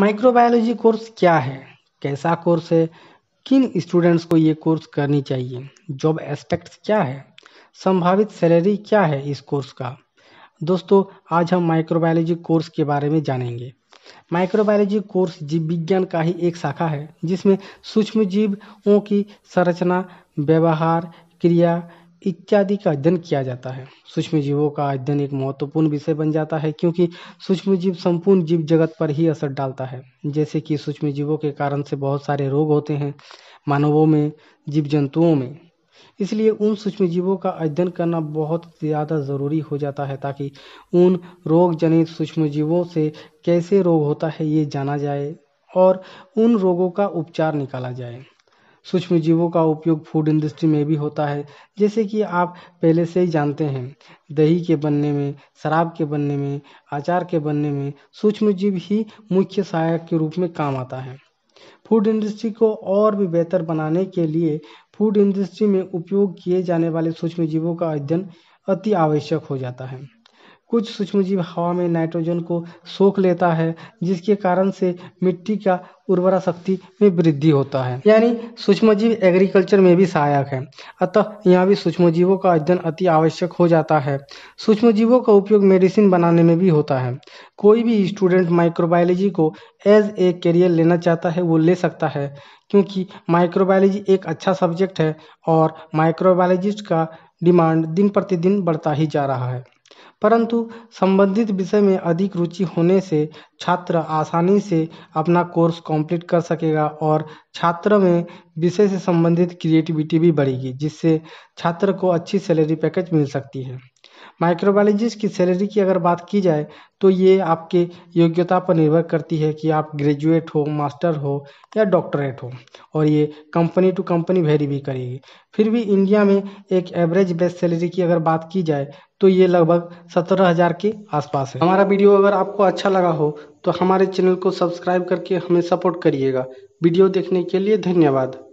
microbiology course क्या है कैसा कोर्स है किन स्टूडेंट्स को ये कोर्स करनी चाहिए जॉब एस्पेक्ट्स क्या है संभावित सैलरी क्या है इस कोर्स का दोस्तों आज हम माइक्रोबायोलॉजी कोर्स के बारे में जानेंगे माइक्रोबायोलॉजी कोर्स जीव विज्ञान का ही एक शाखा है जिसमें सूक्ष्म जीवों की संरचना व्यवहार क्रिया इत्यादि का अध्ययन किया जाता है सूक्ष्म जीवों का अध्ययन एक महत्वपूर्ण विषय बन जाता है क्योंकि सूक्ष्म जीव संपूर्ण जीव जगत पर ही असर डालता है जैसे कि सूक्ष्म जीवों के कारण से बहुत सारे रोग होते हैं मानवों में जीव जंतुओं में इसलिए उन सूक्ष्म जीवों का अध्ययन करना बहुत ज़्यादा ज़रूरी हो जाता है ताकि उन रोग जनित सूक्ष्म जीवों से कैसे रोग होता है ये जाना जाए और उन रोगों का उपचार निकाला जाए सूक्ष्म जीवों का उपयोग फूड इंडस्ट्री में भी होता है जैसे कि आप पहले से ही जानते हैं दही के बनने में शराब के बनने में अचार के बनने में सूक्ष्म जीव ही मुख्य सहायक के रूप में काम आता है फूड इंडस्ट्री को और भी बेहतर बनाने के लिए फूड इंडस्ट्री में उपयोग किए जाने वाले सूक्ष्म जीवों का अध्ययन अति आवश्यक हो जाता है कुछ सूक्ष्मजीव हवा में नाइट्रोजन को सोख लेता है जिसके कारण से मिट्टी का उर्वरा शक्ति में वृद्धि होता है यानी सूक्ष्मजीव एग्रीकल्चर में भी सहायक है अतः यहाँ भी सूक्ष्मजीवों का अध्ययन अति आवश्यक हो जाता है सूक्ष्मजीवों का उपयोग मेडिसिन बनाने में भी होता है कोई भी स्टूडेंट माइक्रोबायोलॉजी को एज ए करियर लेना चाहता है वो ले सकता है क्योंकि माइक्रोबायोलॉजी एक अच्छा सब्जेक्ट है और माइक्रोबायोलॉजिस्ट का डिमांड दिन प्रतिदिन बढ़ता ही जा रहा है परंतु संबंधित विषय में अधिक रुचि होने से छात्र आसानी से अपना कोर्स कंप्लीट कर सकेगा और छात्र में विषय से संबंधित क्रिएटिविटी भी बढ़ेगी जिससे छात्र को अच्छी सैलरी पैकेज मिल सकती है माइक्रोबायोलॉजिस्ट की सैलरी की अगर बात की जाए तो ये आपके योग्यता पर निर्भर करती है कि आप ग्रेजुएट हो मास्टर हो या डॉक्टरेट हो और ये कंपनी टू कंपनी वेरी भी करेगी फिर भी इंडिया में एक एवरेज बेस्ट सैलरी की अगर बात की जाए तो ये लगभग सत्रह हज़ार के आसपास है हमारा वीडियो अगर आपको अच्छा लगा हो तो हमारे चैनल को सब्सक्राइब करके हमें सपोर्ट करिएगा वीडियो देखने के लिए धन्यवाद